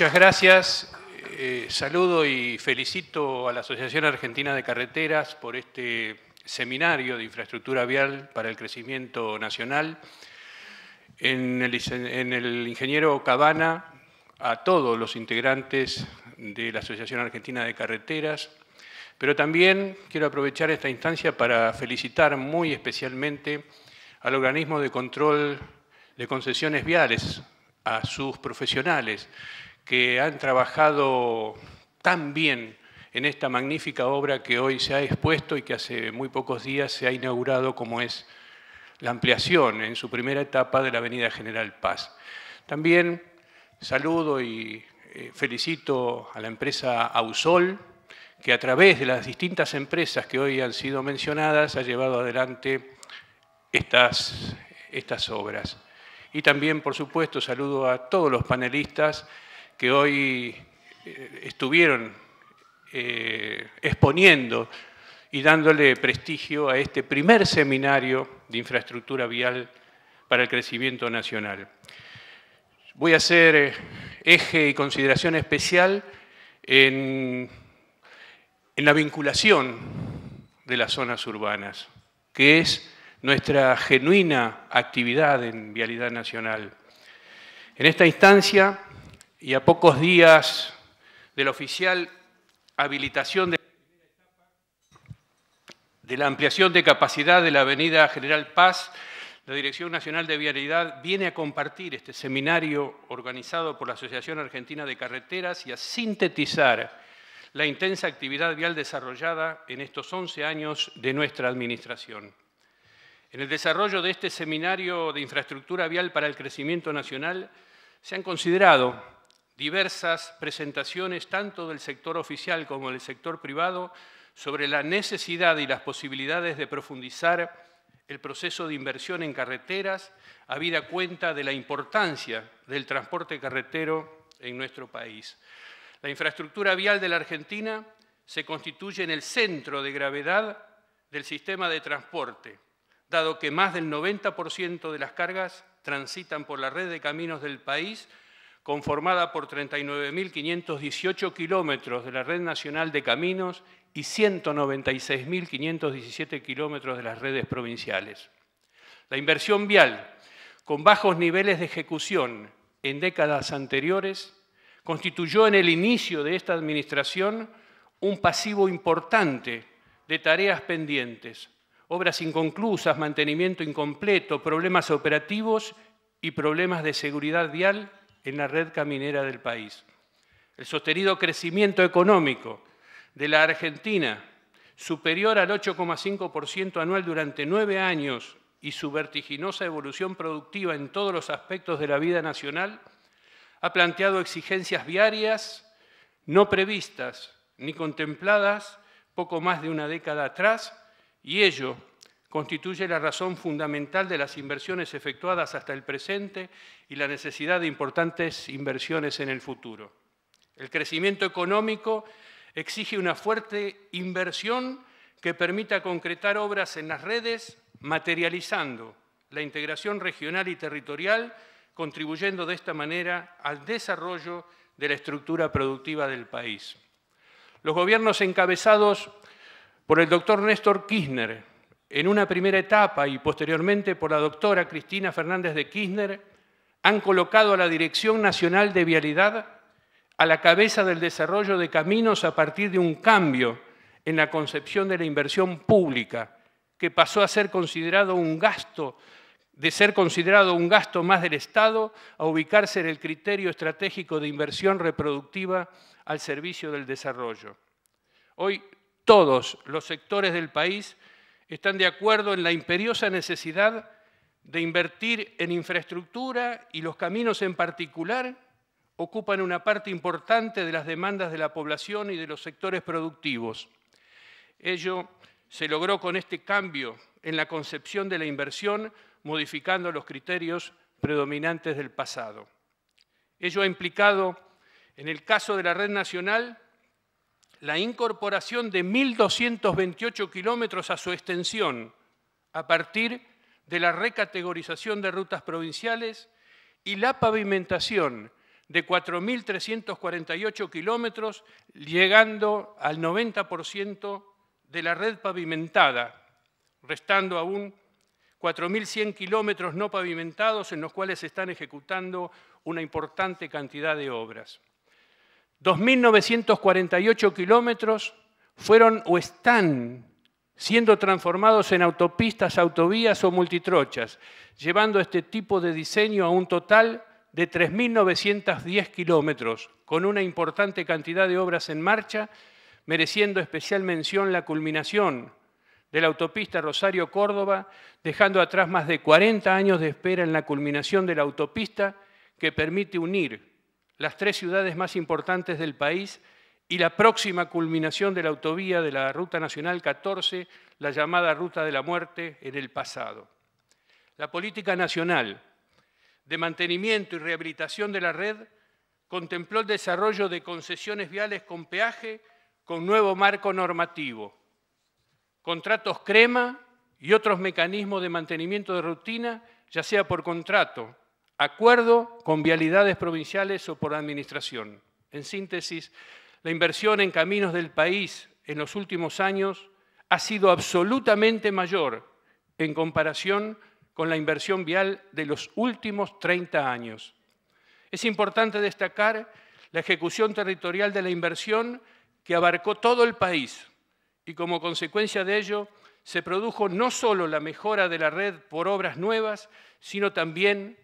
Muchas gracias. Eh, saludo y felicito a la Asociación Argentina de Carreteras por este seminario de infraestructura vial para el crecimiento nacional. en el ingeniero Cabana, a todos los integrantes de la Asociación Argentina de Carreteras, pero también quiero aprovechar esta instancia para felicitar muy especialmente al organismo de control de concesiones viales, a sus profesionales, que han trabajado tan bien en esta magnífica obra que hoy se ha expuesto y que hace muy pocos días se ha inaugurado como es la ampliación en su primera etapa de la Avenida General Paz. También saludo y eh, felicito a la empresa Ausol, que a través de las distintas empresas que hoy han sido mencionadas ha llevado adelante estas, estas obras. Y también, por supuesto, saludo a todos los panelistas que hoy eh, estuvieron eh, exponiendo y dándole prestigio a este primer seminario de infraestructura vial para el crecimiento nacional. Voy a hacer eh, eje y consideración especial en, en la vinculación de las zonas urbanas, que es nuestra genuina actividad en Vialidad Nacional. En esta instancia y a pocos días de la oficial habilitación de, la ampliación de capacidad de la Avenida General Paz, la Dirección Nacional de Vialidad viene a compartir este seminario organizado por la Asociación Argentina de Carreteras y a sintetizar la intensa actividad vial desarrollada en estos 11 años de nuestra administración. En el desarrollo de este seminario de infraestructura vial para el crecimiento nacional se han considerado diversas presentaciones tanto del sector oficial como del sector privado sobre la necesidad y las posibilidades de profundizar el proceso de inversión en carreteras, habida cuenta de la importancia del transporte carretero en nuestro país. La infraestructura vial de la Argentina se constituye en el centro de gravedad del sistema de transporte, dado que más del 90% de las cargas transitan por la red de caminos del país conformada por 39.518 kilómetros de la red nacional de caminos y 196.517 kilómetros de las redes provinciales. La inversión vial, con bajos niveles de ejecución en décadas anteriores, constituyó en el inicio de esta administración un pasivo importante de tareas pendientes, obras inconclusas, mantenimiento incompleto, problemas operativos y problemas de seguridad vial en la red caminera del país. El sostenido crecimiento económico de la Argentina, superior al 8,5% anual durante nueve años y su vertiginosa evolución productiva en todos los aspectos de la vida nacional, ha planteado exigencias viarias no previstas ni contempladas poco más de una década atrás y ello constituye la razón fundamental de las inversiones efectuadas hasta el presente y la necesidad de importantes inversiones en el futuro. El crecimiento económico exige una fuerte inversión que permita concretar obras en las redes, materializando la integración regional y territorial, contribuyendo de esta manera al desarrollo de la estructura productiva del país. Los gobiernos encabezados por el doctor Néstor Kirchner en una primera etapa y posteriormente por la doctora Cristina Fernández de Kirchner, han colocado a la Dirección Nacional de Vialidad a la cabeza del desarrollo de caminos a partir de un cambio en la concepción de la inversión pública, que pasó a ser considerado un gasto, de ser considerado un gasto más del Estado, a ubicarse en el criterio estratégico de inversión reproductiva al servicio del desarrollo. Hoy todos los sectores del país están de acuerdo en la imperiosa necesidad de invertir en infraestructura y los caminos en particular ocupan una parte importante de las demandas de la población y de los sectores productivos. Ello se logró con este cambio en la concepción de la inversión, modificando los criterios predominantes del pasado. Ello ha implicado, en el caso de la red nacional, la incorporación de 1.228 kilómetros a su extensión a partir de la recategorización de rutas provinciales y la pavimentación de 4.348 kilómetros, llegando al 90% de la red pavimentada, restando aún 4.100 kilómetros no pavimentados en los cuales se están ejecutando una importante cantidad de obras. 2.948 kilómetros fueron o están siendo transformados en autopistas, autovías o multitrochas, llevando este tipo de diseño a un total de 3.910 kilómetros, con una importante cantidad de obras en marcha, mereciendo especial mención la culminación de la autopista Rosario-Córdoba, dejando atrás más de 40 años de espera en la culminación de la autopista que permite unir las tres ciudades más importantes del país y la próxima culminación de la autovía de la Ruta Nacional 14, la llamada Ruta de la Muerte, en el pasado. La política nacional de mantenimiento y rehabilitación de la red contempló el desarrollo de concesiones viales con peaje con nuevo marco normativo, contratos crema y otros mecanismos de mantenimiento de rutina, ya sea por contrato, acuerdo con vialidades provinciales o por administración. En síntesis, la inversión en caminos del país en los últimos años ha sido absolutamente mayor en comparación con la inversión vial de los últimos 30 años. Es importante destacar la ejecución territorial de la inversión que abarcó todo el país y como consecuencia de ello se produjo no solo la mejora de la red por obras nuevas, sino también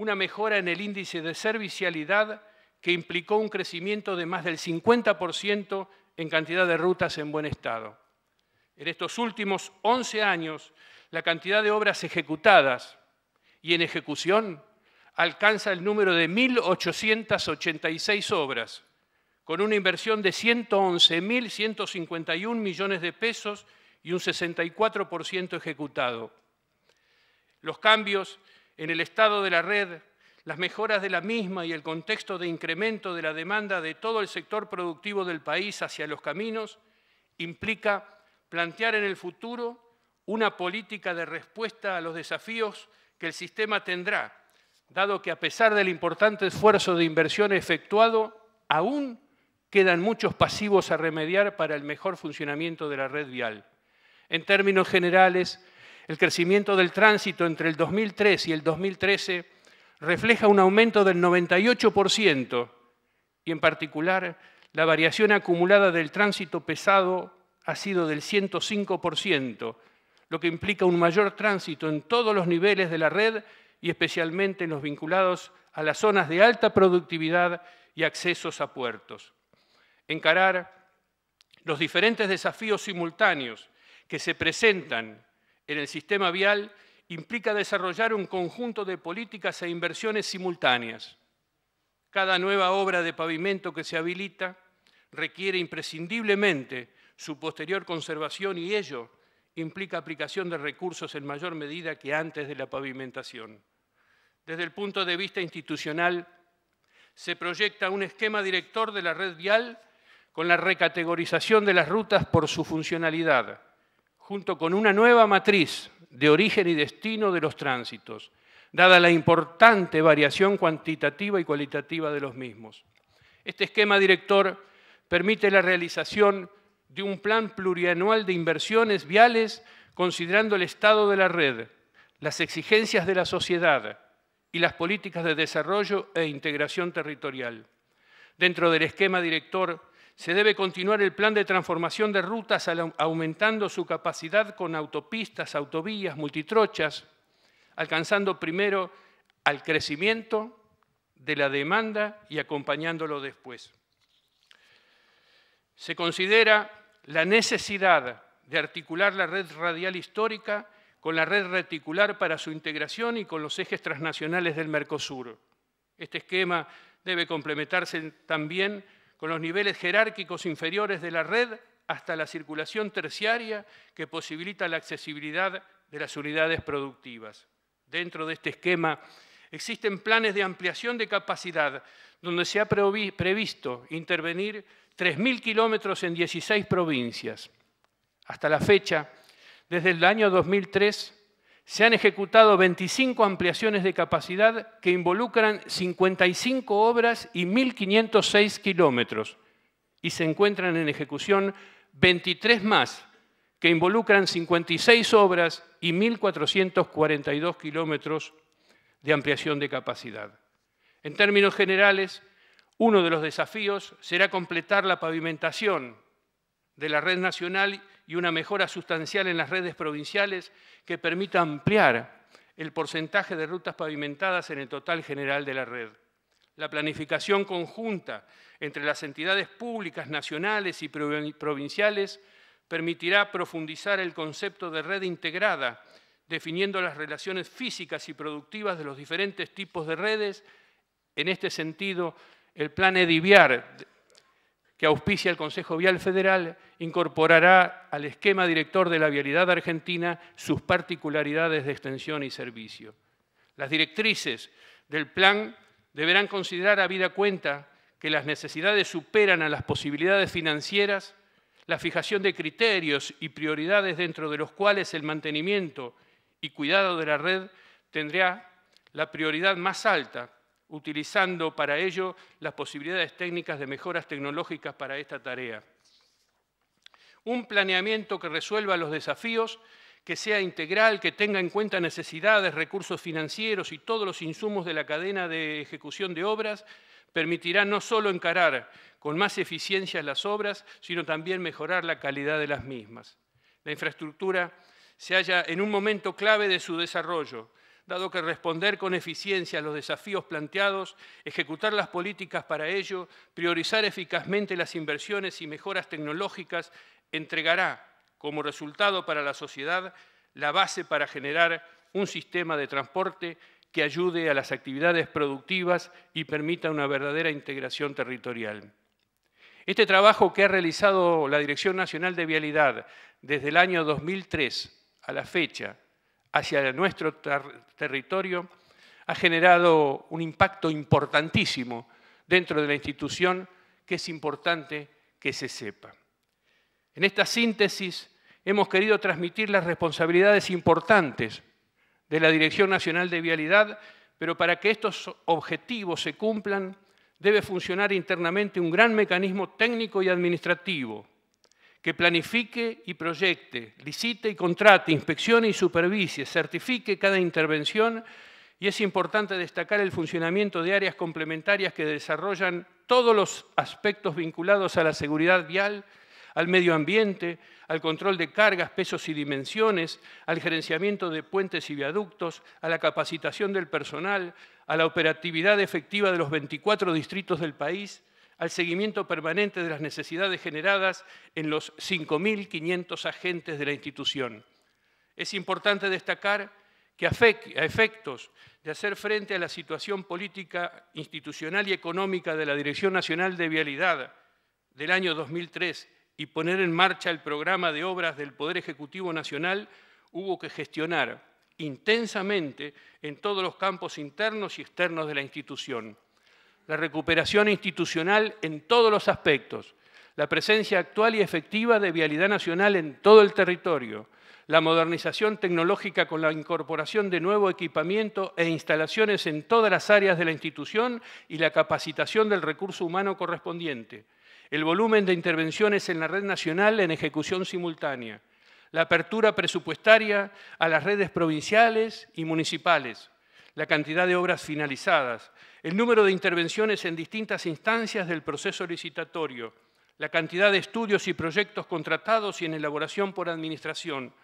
una mejora en el índice de servicialidad que implicó un crecimiento de más del 50% en cantidad de rutas en buen estado. En estos últimos 11 años, la cantidad de obras ejecutadas y en ejecución alcanza el número de 1.886 obras, con una inversión de 111.151 millones de pesos y un 64% ejecutado. Los cambios en el estado de la red, las mejoras de la misma y el contexto de incremento de la demanda de todo el sector productivo del país hacia los caminos, implica plantear en el futuro una política de respuesta a los desafíos que el sistema tendrá, dado que a pesar del importante esfuerzo de inversión efectuado, aún quedan muchos pasivos a remediar para el mejor funcionamiento de la red vial. En términos generales, el crecimiento del tránsito entre el 2003 y el 2013 refleja un aumento del 98% y en particular la variación acumulada del tránsito pesado ha sido del 105%, lo que implica un mayor tránsito en todos los niveles de la red y especialmente en los vinculados a las zonas de alta productividad y accesos a puertos. Encarar los diferentes desafíos simultáneos que se presentan en el sistema vial implica desarrollar un conjunto de políticas e inversiones simultáneas. Cada nueva obra de pavimento que se habilita requiere imprescindiblemente su posterior conservación y ello implica aplicación de recursos en mayor medida que antes de la pavimentación. Desde el punto de vista institucional, se proyecta un esquema director de la red vial con la recategorización de las rutas por su funcionalidad, junto con una nueva matriz de origen y destino de los tránsitos, dada la importante variación cuantitativa y cualitativa de los mismos. Este esquema director permite la realización de un plan plurianual de inversiones viales considerando el estado de la red, las exigencias de la sociedad y las políticas de desarrollo e integración territorial. Dentro del esquema director se debe continuar el plan de transformación de rutas aumentando su capacidad con autopistas, autovías, multitrochas, alcanzando primero al crecimiento de la demanda y acompañándolo después. Se considera la necesidad de articular la red radial histórica con la red reticular para su integración y con los ejes transnacionales del Mercosur. Este esquema debe complementarse también con los niveles jerárquicos inferiores de la red hasta la circulación terciaria que posibilita la accesibilidad de las unidades productivas. Dentro de este esquema existen planes de ampliación de capacidad donde se ha previsto intervenir 3.000 kilómetros en 16 provincias. Hasta la fecha, desde el año 2003, se han ejecutado 25 ampliaciones de capacidad que involucran 55 obras y 1.506 kilómetros y se encuentran en ejecución 23 más que involucran 56 obras y 1.442 kilómetros de ampliación de capacidad. En términos generales, uno de los desafíos será completar la pavimentación de la red nacional y una mejora sustancial en las redes provinciales que permita ampliar el porcentaje de rutas pavimentadas en el total general de la red. La planificación conjunta entre las entidades públicas nacionales y provinciales permitirá profundizar el concepto de red integrada, definiendo las relaciones físicas y productivas de los diferentes tipos de redes. En este sentido, el plan Ediviar que auspicia el Consejo Vial Federal incorporará al esquema director de la vialidad argentina sus particularidades de extensión y servicio. Las directrices del plan deberán considerar a vida cuenta que las necesidades superan a las posibilidades financieras, la fijación de criterios y prioridades dentro de los cuales el mantenimiento y cuidado de la red tendrá la prioridad más alta utilizando para ello las posibilidades técnicas de mejoras tecnológicas para esta tarea. Un planeamiento que resuelva los desafíos, que sea integral, que tenga en cuenta necesidades, recursos financieros y todos los insumos de la cadena de ejecución de obras, permitirá no solo encarar con más eficiencia las obras, sino también mejorar la calidad de las mismas. La infraestructura se halla en un momento clave de su desarrollo, dado que responder con eficiencia a los desafíos planteados, ejecutar las políticas para ello, priorizar eficazmente las inversiones y mejoras tecnológicas, entregará como resultado para la sociedad la base para generar un sistema de transporte que ayude a las actividades productivas y permita una verdadera integración territorial. Este trabajo que ha realizado la Dirección Nacional de Vialidad desde el año 2003 a la fecha hacia nuestro territorio ha generado un impacto importantísimo dentro de la institución que es importante que se sepa. En esta síntesis hemos querido transmitir las responsabilidades importantes de la Dirección Nacional de Vialidad, pero para que estos objetivos se cumplan debe funcionar internamente un gran mecanismo técnico y administrativo que planifique y proyecte, licite y contrate, inspeccione y supervise, certifique cada intervención y es importante destacar el funcionamiento de áreas complementarias que desarrollan todos los aspectos vinculados a la seguridad vial, al medio ambiente, al control de cargas, pesos y dimensiones, al gerenciamiento de puentes y viaductos, a la capacitación del personal, a la operatividad efectiva de los 24 distritos del país al seguimiento permanente de las necesidades generadas en los 5.500 agentes de la institución. Es importante destacar que a efectos de hacer frente a la situación política, institucional y económica de la Dirección Nacional de Vialidad del año 2003 y poner en marcha el programa de obras del Poder Ejecutivo Nacional, hubo que gestionar intensamente en todos los campos internos y externos de la institución la recuperación institucional en todos los aspectos, la presencia actual y efectiva de vialidad nacional en todo el territorio, la modernización tecnológica con la incorporación de nuevo equipamiento e instalaciones en todas las áreas de la institución y la capacitación del recurso humano correspondiente, el volumen de intervenciones en la red nacional en ejecución simultánea, la apertura presupuestaria a las redes provinciales y municipales, la cantidad de obras finalizadas, el número de intervenciones en distintas instancias del proceso licitatorio, la cantidad de estudios y proyectos contratados y en elaboración por administración,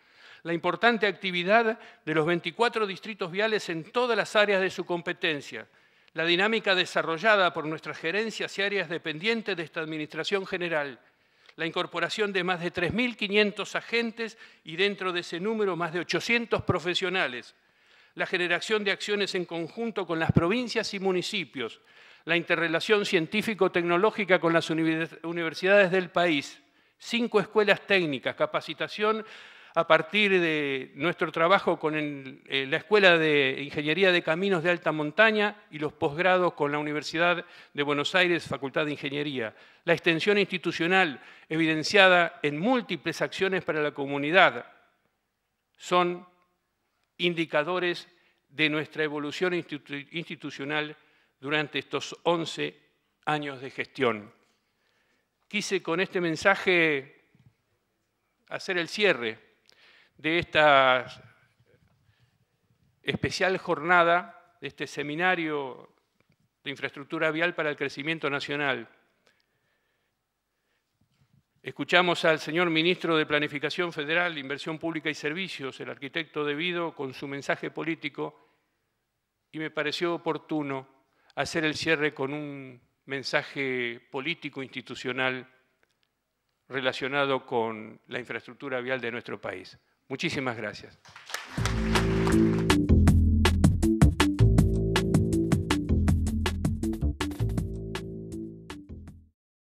la importante actividad de los 24 distritos viales en todas las áreas de su competencia, la dinámica desarrollada por nuestras gerencias y áreas dependientes de esta Administración General, la incorporación de más de 3.500 agentes y dentro de ese número más de 800 profesionales, la generación de acciones en conjunto con las provincias y municipios, la interrelación científico-tecnológica con las universidades del país, cinco escuelas técnicas, capacitación a partir de nuestro trabajo con eh, la Escuela de Ingeniería de Caminos de Alta Montaña y los posgrados con la Universidad de Buenos Aires, Facultad de Ingeniería. La extensión institucional evidenciada en múltiples acciones para la comunidad son indicadores de nuestra evolución institucional durante estos 11 años de gestión. Quise con este mensaje hacer el cierre de esta especial jornada, de este seminario de infraestructura vial para el crecimiento nacional. Escuchamos al señor ministro de Planificación Federal, Inversión Pública y Servicios, el arquitecto Debido, con su mensaje político y me pareció oportuno hacer el cierre con un mensaje político institucional relacionado con la infraestructura vial de nuestro país. Muchísimas gracias.